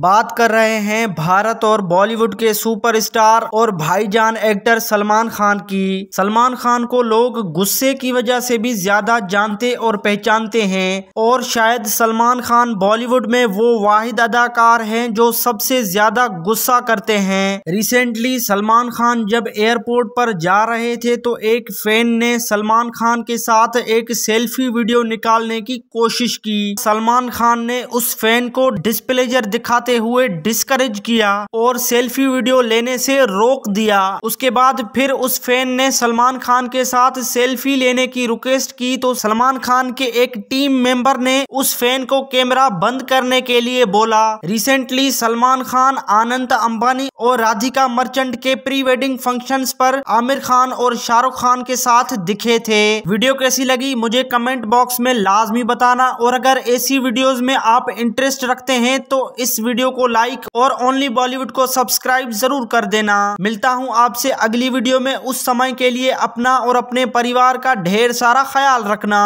बात कर रहे हैं भारत और बॉलीवुड के सुपरस्टार और भाईजान एक्टर सलमान खान की सलमान खान को लोग गुस्से की वजह से भी ज्यादा जानते और पहचानते हैं और शायद सलमान खान बॉलीवुड में वो वाहिद अदाकार हैं जो सबसे ज्यादा गुस्सा करते हैं रिसेंटली सलमान खान जब एयरपोर्ट पर जा रहे थे तो एक फैन ने सलमान खान के साथ एक सेल्फी वीडियो निकालने की कोशिश की सलमान खान ने उस फैन को डिस्प्लेजर दिखा बताते हुए डिस्करेज किया और सेल्फी वीडियो लेने से रोक दिया उसके बाद फिर उस फैन ने सलमान खान के साथ सेल्फी लेने की रिक्वेस्ट की तो सलमान खान के एक टीम मेंबर ने उस फैन को कैमरा बंद करने के लिए बोला रिसेंटली सलमान खान आनंद अंबानी और राधिका मर्चेंट के प्री वेडिंग फंक्शन पर आमिर खान और शाहरुख खान के साथ दिखे थे वीडियो कैसी लगी मुझे कमेंट बॉक्स में लाजमी बताना और अगर ऐसी वीडियोस में आप इंटरेस्ट रखते हैं तो इस वीडियो वीडियो को लाइक और ओनली बॉलीवुड को सब्सक्राइब जरूर कर देना मिलता हूँ आपसे अगली वीडियो में उस समय के लिए अपना और अपने परिवार का ढेर सारा ख्याल रखना